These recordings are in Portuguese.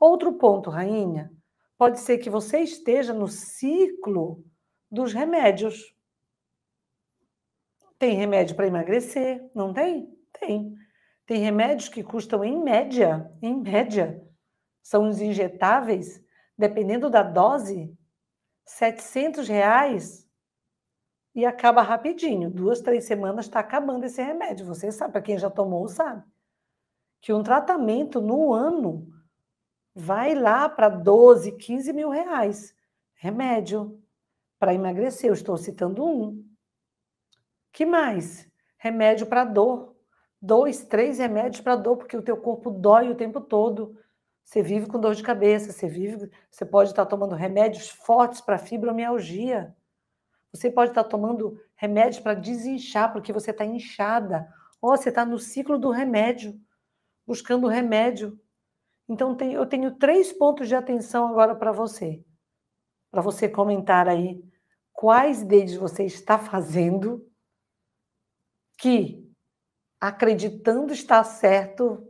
Outro ponto, rainha, pode ser que você esteja no ciclo dos remédios. Tem remédio para emagrecer, não tem? Tem. Tem remédios que custam em média, em média, são os injetáveis, dependendo da dose, 700 reais e acaba rapidinho. Duas, três semanas está acabando esse remédio. Você sabe, para quem já tomou, sabe. Que um tratamento no ano vai lá para 12, 15 mil reais. Remédio para emagrecer, eu estou citando um. Que mais? Remédio para dor. Dois, três remédios para dor, porque o teu corpo dói o tempo todo. Você vive com dor de cabeça, você vive, você pode estar tá tomando remédios fortes para fibromialgia. Você pode estar tá tomando remédios para desinchar, porque você está inchada. Ou você está no ciclo do remédio, buscando remédio. Então, tem, eu tenho três pontos de atenção agora para você. Para você comentar aí quais deles você está fazendo que, acreditando estar certo,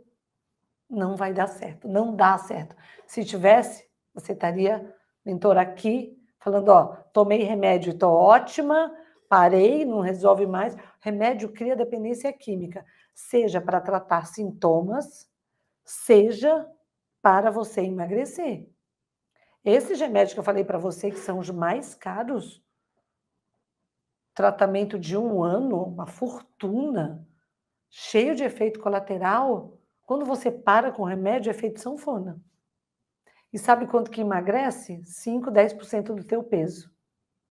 não vai dar certo, não dá certo. Se tivesse, você estaria, mentor, aqui, falando: ó, tomei remédio, estou ótima, parei, não resolve mais. Remédio cria dependência química, seja para tratar sintomas, seja para você emagrecer. Esses remédios que eu falei para você, que são os mais caros, tratamento de um ano, uma fortuna, cheio de efeito colateral, quando você para com o remédio, é efeito sanfona. E sabe quanto que emagrece? 5, 10% do teu peso.